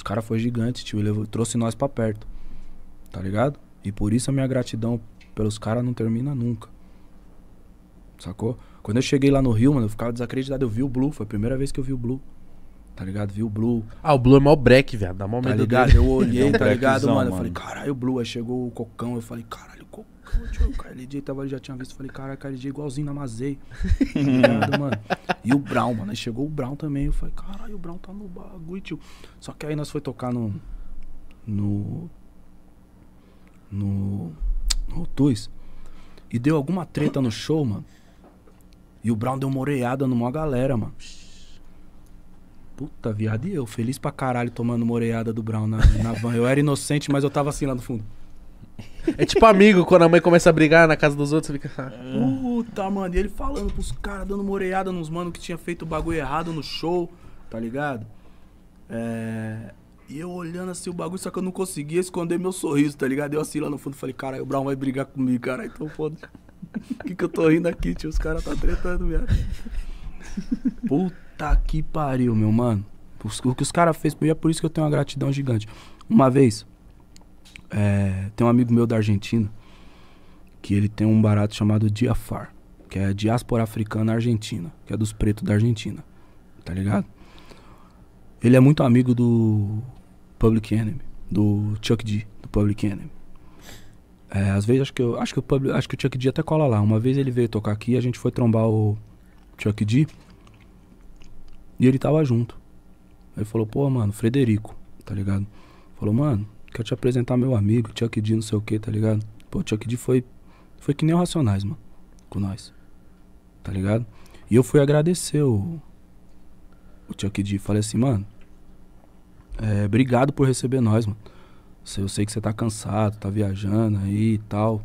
Os caras foram gigantes, tio. Levou, trouxe nós pra perto. Tá ligado? E por isso a minha gratidão pelos caras não termina nunca. Sacou? Quando eu cheguei lá no Rio, mano, eu ficava desacreditado. Eu vi o Blue, foi a primeira vez que eu vi o Blue. Tá ligado? Vi o Blue. Ah, o Blue é mó break, velho. Dá mó tá medo ligado? Dele. Eu olhei, é tá ligado, mano? Eu falei, caralho, o Blue. Aí chegou o Cocão. Eu falei, caralho o KLJ tava ali, já tinha visto. Falei, cara, KLJ é igualzinho na Mazei. Tá mano? E o Brown, mano. Aí chegou o Brown também. Eu falei, caralho, o Brown tá no bagulho, tio. Só que aí nós foi tocar no. No. No. No 2. E deu alguma treta no show, mano. E o Brown deu uma oreada numa galera, mano. Puta, viado, e eu, feliz pra caralho tomando uma do Brown na, na van. Eu era inocente, mas eu tava assim lá no fundo. É tipo amigo, quando a mãe começa a brigar na casa dos outros, fica. Ah. Puta, mano. E ele falando pros caras, dando moreada nos mano que tinha feito o bagulho errado no show, tá ligado? É. E eu olhando assim o bagulho, só que eu não conseguia esconder meu sorriso, tá ligado? Eu assim lá no fundo falei, caralho, o Brown vai brigar comigo, cara. Então foda. O que, que eu tô rindo aqui, tio? Os caras tá tretando, viado. Puta que pariu, meu mano. O que os caras fez, e é por isso que eu tenho uma gratidão gigante. Uma vez, é, tem um amigo meu da Argentina que ele tem um barato chamado Diafar, que é a diáspora africana argentina, que é dos pretos da Argentina, tá ligado? Ele é muito amigo do Public Enemy, do Chuck D, do Public Enemy. É, às vezes acho que eu acho que o Public, acho que o Chuck D até cola lá. Uma vez ele veio tocar aqui, a gente foi trombar o Chuck D e ele tava junto. Aí falou, pô, mano, Frederico, tá ligado? Falou, mano, Quero te apresentar meu amigo, Chuck D, não sei o que, tá ligado? Pô, Chuck D foi, foi que nem o Racionais, mano, com nós. Tá ligado? E eu fui agradecer o, o Chuck D. Falei assim, mano, é, obrigado por receber nós, mano. Eu sei que você tá cansado, tá viajando aí e tal.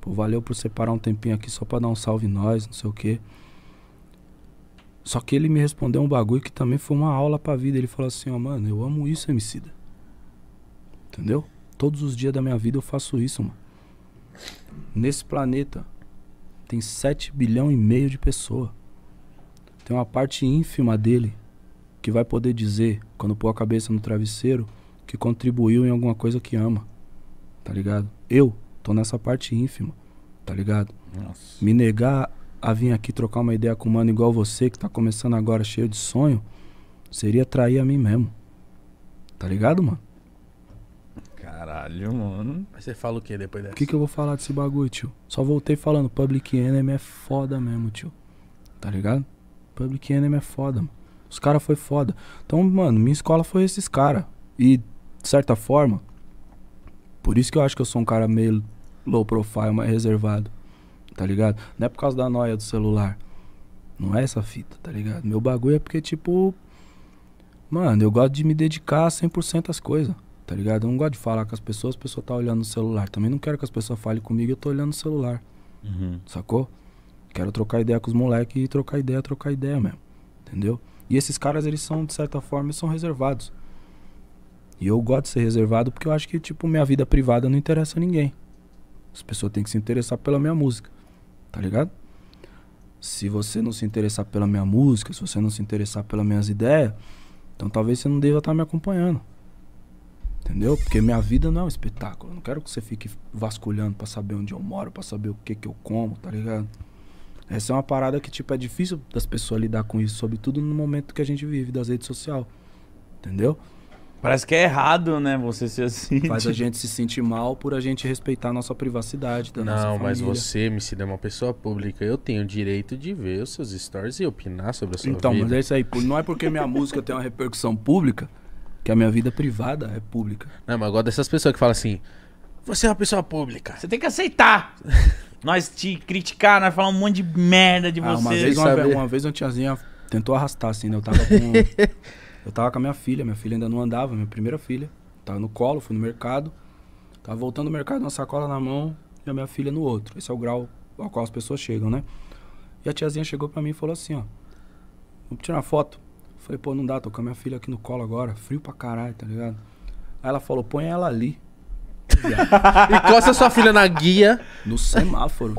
Pô, valeu por separar um tempinho aqui só pra dar um salve nós, não sei o que. Só que ele me respondeu um bagulho que também foi uma aula pra vida. Ele falou assim, ó, oh, mano, eu amo isso, Emicida. Entendeu? Todos os dias da minha vida eu faço isso, mano. Nesse planeta tem 7 bilhão e meio de pessoas. Tem uma parte ínfima dele que vai poder dizer, quando pôr a cabeça no travesseiro, que contribuiu em alguma coisa que ama. Tá ligado? Eu tô nessa parte ínfima, tá ligado? Nossa. Me negar a vir aqui trocar uma ideia com um mano igual você, que tá começando agora cheio de sonho, seria trair a mim mesmo. Tá ligado, mano? Caralho, mano. Mas você fala o que depois dessa? O que, que eu vou falar desse bagulho, tio? Só voltei falando, Public Enemy é foda mesmo, tio. Tá ligado? Public Enemy é foda, mano. Os caras foi foda. Então, mano, minha escola foi esses caras. E, de certa forma, por isso que eu acho que eu sou um cara meio low profile, mais reservado. Tá ligado? Não é por causa da noia do celular. Não é essa fita, tá ligado? Meu bagulho é porque, tipo. Mano, eu gosto de me dedicar 100% às coisas tá ligado? Eu não gosto de falar com as pessoas, a pessoa tá olhando no celular. Também não quero que as pessoas falem comigo, eu tô olhando no celular. Uhum. Sacou? Quero trocar ideia com os moleques e trocar ideia, trocar ideia mesmo. Entendeu? E esses caras, eles são, de certa forma, são reservados. E eu gosto de ser reservado porque eu acho que, tipo, minha vida privada não interessa a ninguém. As pessoas têm que se interessar pela minha música, tá ligado? Se você não se interessar pela minha música, se você não se interessar pelas minhas ideias, então talvez você não deva estar tá me acompanhando. Entendeu? Porque minha vida não é um espetáculo. Eu não quero que você fique vasculhando para saber onde eu moro, para saber o que que eu como, tá ligado? Essa é uma parada que, tipo, é difícil das pessoas lidar com isso, sobretudo no momento que a gente vive das redes sociais. Entendeu? Parece que é errado, né? Você ser assim. Faz a gente se sentir mal por a gente respeitar a nossa privacidade da Não, mas você, me é uma pessoa pública. Eu tenho o direito de ver os seus stories e opinar sobre a sua então, vida. Então, mas é isso aí. Não é porque minha música tem uma repercussão pública que é a minha vida privada é pública. Não, mas agora dessas pessoas que falam assim: você é uma pessoa pública. Você tem que aceitar. nós te criticar, nós falar um monte de merda de ah, você. Uma vez uma, uma, vez uma tiazinha tentou arrastar, assim, né? Eu tava com. eu tava com a minha filha, minha filha ainda não andava, minha primeira filha. Tava no colo, fui no mercado. Tava voltando do mercado, uma sacola na mão e a minha filha no outro. Esse é o grau ao qual as pessoas chegam, né? E a tiazinha chegou pra mim e falou assim, ó. Vamos tirar uma foto. Falei, pô, não dá, tô com a minha filha aqui no colo agora, frio pra caralho, tá ligado? Aí ela falou, põe ela ali. Encosta sua filha na guia. No semáforo.